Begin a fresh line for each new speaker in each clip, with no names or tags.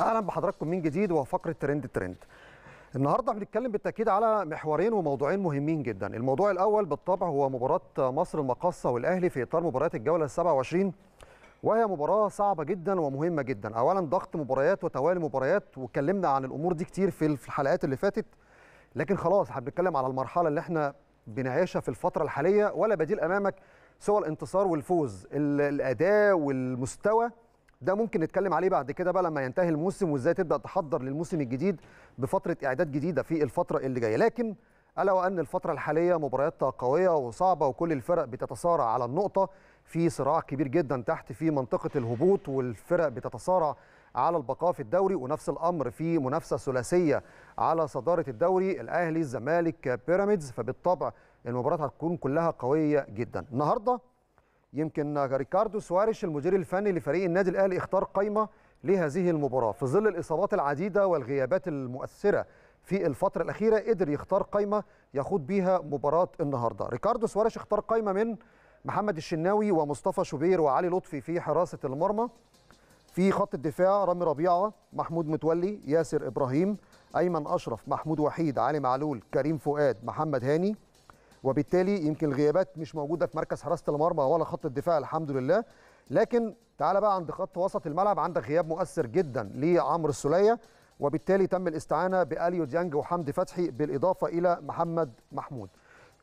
اهلا بحضراتكم من جديد وفقره ترند ترند النهارده بنتكلم بالتاكيد على محورين وموضوعين مهمين جدا الموضوع الاول بالطبع هو مباراه مصر المقاصه والاهلي في اطار مباراه الجوله ال27 وهي مباراه صعبه جدا ومهمه جدا اولا ضغط مباريات وتوالي مباريات واتكلمنا عن الامور دي كتير في الحلقات اللي فاتت لكن خلاص هنتكلم على المرحله اللي احنا بنعيشها في الفتره الحاليه ولا بديل امامك سوى الانتصار والفوز الاداء والمستوى ده ممكن نتكلم عليه بعد كده بقى لما ينتهي الموسم وازاي تبدا تحضر للموسم الجديد بفتره اعداد جديده في الفتره اللي جايه لكن الا وان الفتره الحاليه مبارياتها قويه وصعبه وكل الفرق بتتصارع على النقطه في صراع كبير جدا تحت في منطقه الهبوط والفرق بتتصارع على البقاء في الدوري ونفس الامر في منافسه ثلاثيه على صداره الدوري الاهلي الزمالك بيراميدز فبالطبع المباراه هتكون كلها قويه جدا النهارده يمكن ريكاردو سواريش المدير الفني لفريق النادي الاهلي اختار قائمه لهذه المباراه في ظل الاصابات العديده والغيابات المؤثره في الفترة الأخيرة قدر يختار قايمة يخوض بيها مباراة النهاردة ريكاردو سواريش اختار قايمة من محمد الشناوي ومصطفى شوبير وعلي لطفي في حراسة المرمى في خط الدفاع رامي ربيعة محمود متولي ياسر إبراهيم أيمن أشرف محمود وحيد علي معلول كريم فؤاد محمد هاني وبالتالي يمكن الغيابات مش موجوده في مركز حراسه المرمى ولا خط الدفاع الحمد لله لكن تعال بقى عند خط وسط الملعب عندك غياب مؤثر جدا لعمرو السليه وبالتالي تم الاستعانه باليو ديانج وحمدي فتحي بالاضافه الى محمد محمود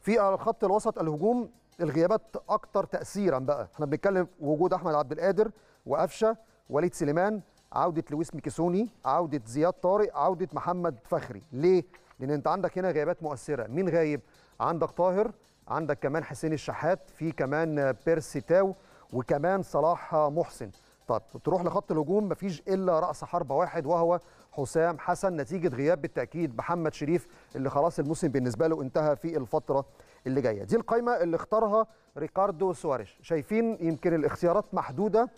في الخط الوسط الهجوم الغيابات اكتر تاثيرا بقى احنا بنتكلم وجود احمد عبد القادر وقفشه وليد سليمان عوده لويس ميكيسوني عوده زياد طارق عوده محمد فخري ليه لان انت عندك هنا غيابات مؤثره مين غايب عندك طاهر عندك كمان حسين الشحات في كمان بيرسي تاو وكمان صلاح محسن طب تروح لخط الهجوم مفيش الا راس حربه واحد وهو حسام حسن نتيجه غياب بالتاكيد محمد شريف اللي خلاص الموسم بالنسبه له انتهى في الفتره اللي جايه دي القائمه اللي اختارها ريكاردو سواريش شايفين يمكن الاختيارات محدوده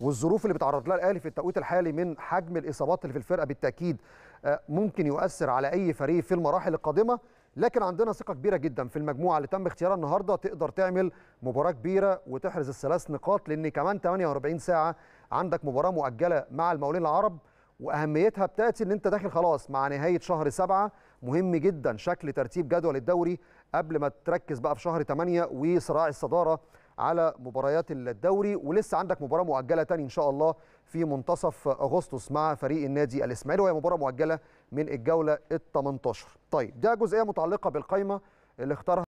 والظروف اللي بيتعرض لها الاهلي في التوقيت الحالي من حجم الاصابات اللي في الفرقه بالتاكيد آه، ممكن يؤثر على اي فريق في المراحل القادمه لكن عندنا ثقه كبيره جدا في المجموعه اللي تم اختيارها النهارده تقدر تعمل مباراه كبيره وتحرز الثلاث نقاط لان كمان 48 ساعه عندك مباراه مؤجله مع المولين العرب واهميتها بتاتي ان انت داخل خلاص مع نهايه شهر سبعة مهم جدا شكل ترتيب جدول الدوري قبل ما تركز بقى في شهر 8 وصراع الصداره على مباريات الدوري ولسه عندك مباراه مؤجله تاني ان شاء الله في منتصف اغسطس مع فريق النادي الاسماعيلي وهي مباراه مؤجله من الجوله ال 18 طيب ده جزئيه متعلقه بالقايمه اللي اختارها